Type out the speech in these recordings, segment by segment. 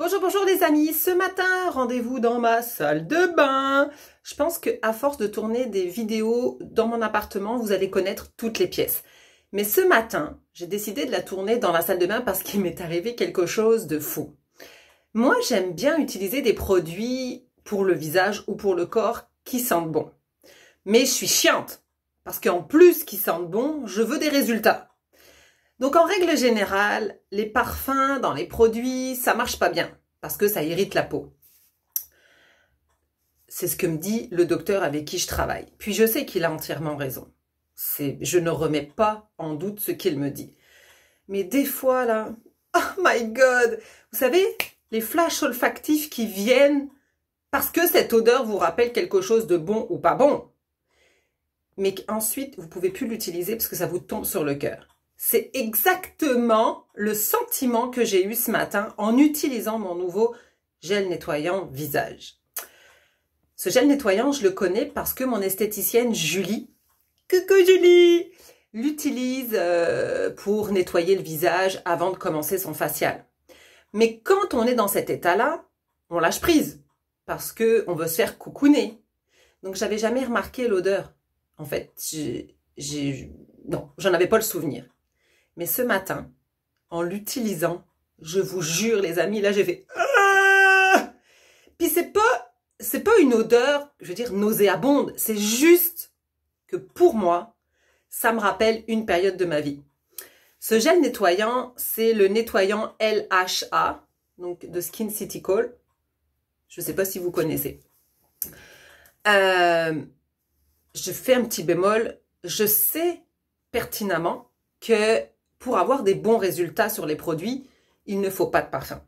Bonjour, bonjour les amis. Ce matin, rendez-vous dans ma salle de bain. Je pense que à force de tourner des vidéos dans mon appartement, vous allez connaître toutes les pièces. Mais ce matin, j'ai décidé de la tourner dans la salle de bain parce qu'il m'est arrivé quelque chose de fou. Moi, j'aime bien utiliser des produits pour le visage ou pour le corps qui sentent bon. Mais je suis chiante parce qu'en plus qu'ils sentent bon, je veux des résultats. Donc en règle générale, les parfums dans les produits, ça marche pas bien parce que ça irrite la peau. C'est ce que me dit le docteur avec qui je travaille. Puis je sais qu'il a entièrement raison. je ne remets pas en doute ce qu'il me dit. Mais des fois là, oh my god, vous savez, les flashs olfactifs qui viennent parce que cette odeur vous rappelle quelque chose de bon ou pas bon. Mais qu'ensuite vous pouvez plus l'utiliser parce que ça vous tombe sur le cœur. C'est exactement le sentiment que j'ai eu ce matin en utilisant mon nouveau gel nettoyant visage. Ce gel nettoyant, je le connais parce que mon esthéticienne Julie, coucou Julie, l'utilise euh, pour nettoyer le visage avant de commencer son facial. Mais quand on est dans cet état-là, on lâche prise parce que on veut se faire coucouner. Donc j'avais jamais remarqué l'odeur. En fait, j'ai non, j'en avais pas le souvenir. Mais ce matin, en l'utilisant, je vous jure, les amis, là, j'ai fait. Ah Puis c'est pas, c'est pas une odeur, je veux dire, nauséabonde. C'est juste que pour moi, ça me rappelle une période de ma vie. Ce gel nettoyant, c'est le nettoyant LHA, donc de Skin City Call. Je ne sais pas si vous connaissez. Euh, je fais un petit bémol. Je sais pertinemment que pour avoir des bons résultats sur les produits, il ne faut pas de parfum.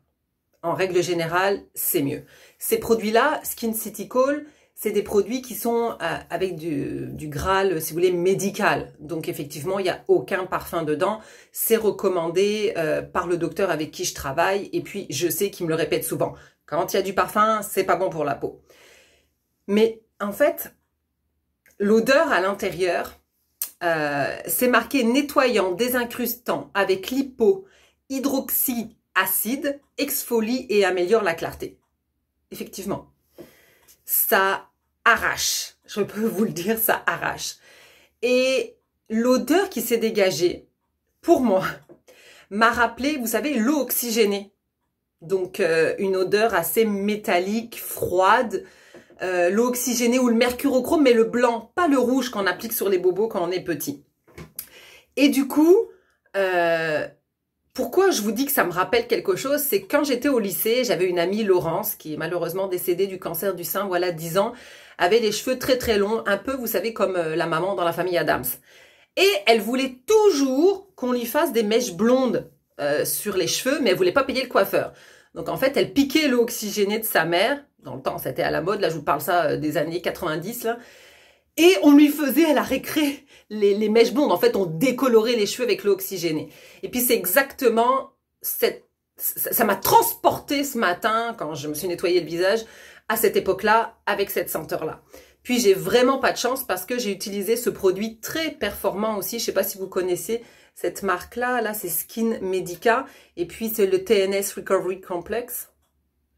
En règle générale, c'est mieux. Ces produits-là, Skin City Call, c'est des produits qui sont euh, avec du, Graal, si vous voulez, médical. Donc effectivement, il n'y a aucun parfum dedans. C'est recommandé euh, par le docteur avec qui je travaille. Et puis, je sais qu'il me le répète souvent. Quand il y a du parfum, c'est pas bon pour la peau. Mais en fait, l'odeur à l'intérieur, euh, c'est marqué nettoyant, désincrustant avec lipo, hydroxyacide exfolie et améliore la clarté. Effectivement, ça arrache, je peux vous le dire, ça arrache. Et l'odeur qui s'est dégagée, pour moi, m'a rappelé, vous savez, l'eau oxygénée. Donc euh, une odeur assez métallique, froide, euh, l'eau oxygénée ou le mercurochrome, mais le blanc, pas le rouge qu'on applique sur les bobos quand on est petit. Et du coup, euh, pourquoi je vous dis que ça me rappelle quelque chose, c'est quand j'étais au lycée, j'avais une amie Laurence qui est malheureusement décédée du cancer du sein, voilà 10 ans, avait les cheveux très très longs, un peu, vous savez, comme euh, la maman dans la famille Adams. Et elle voulait toujours qu'on lui fasse des mèches blondes euh, sur les cheveux, mais elle voulait pas payer le coiffeur. Donc en fait, elle piquait l'eau oxygénée de sa mère dans le temps, c'était à la mode. Là, je vous parle ça euh, des années 90, là. Et on lui faisait elle a récré les, les mèches blondes. En fait, on décolorait les cheveux avec l'eau oxygénée. Et puis, c'est exactement cette... Ça m'a transporté ce matin, quand je me suis nettoyé le visage, à cette époque-là, avec cette senteur-là. Puis, j'ai vraiment pas de chance parce que j'ai utilisé ce produit très performant aussi. Je sais pas si vous connaissez cette marque-là. Là, Là c'est Skin Medica. Et puis, c'est le TNS Recovery Complex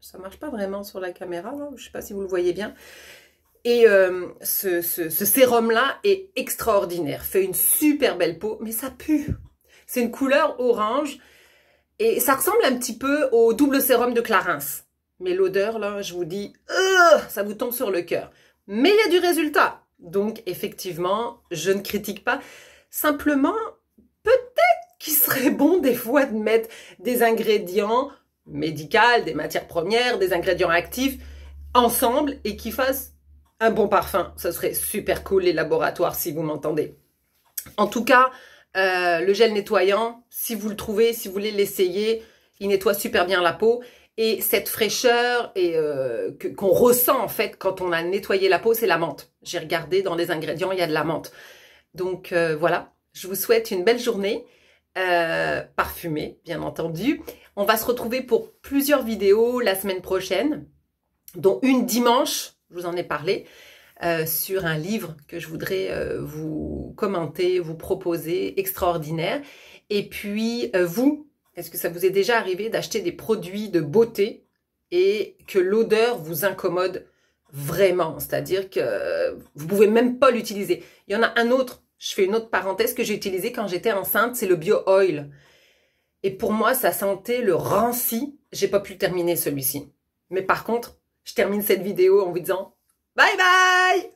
ça marche pas vraiment sur la caméra, hein. Je ne sais pas si vous le voyez bien. Et euh, ce, sérum-là est extraordinaire, fait une super belle peau, mais ça pue. C'est une couleur orange et ça ressemble un petit peu au double sérum de Clarins. Mais l'odeur, là, je vous dis, ça vous tombe sur le cœur. Mais il y a du résultat. Donc, effectivement, je ne critique pas. Simplement, peut-être qu'il serait bon des fois de mettre des ingrédients médicales, des matières premières, des ingrédients actifs ensemble et qui fassent un bon parfum. Ce serait super cool les laboratoires si vous m'entendez. En tout cas, euh, le gel nettoyant, si vous le trouvez, si vous voulez l'essayer, il nettoie super bien la peau. Et cette fraîcheur et euh, qu'on ressent en fait quand on a nettoyé la peau, c'est la menthe. J'ai regardé dans les ingrédients, il y a de la menthe. Donc euh, voilà, je vous souhaite une belle journée, parfumée bien entendu. On va se retrouver pour plusieurs vidéos la semaine prochaine, dont une dimanche, je vous en ai parlé, euh, sur un livre que je voudrais euh, vous commenter, vous proposer, extraordinaire. Et puis, euh, vous, est-ce que ça vous est déjà arrivé d'acheter des produits de beauté et que l'odeur vous incommode vraiment C'est-à-dire que vous pouvez même pas l'utiliser. Il y en a un autre, je fais une autre parenthèse que j'ai utilisé quand j'étais enceinte, c'est le bio-oil. Et pour moi, ça sentait le ranci. J'ai pas pu terminer celui-ci. Mais par contre, je termine cette vidéo en vous disant bye bye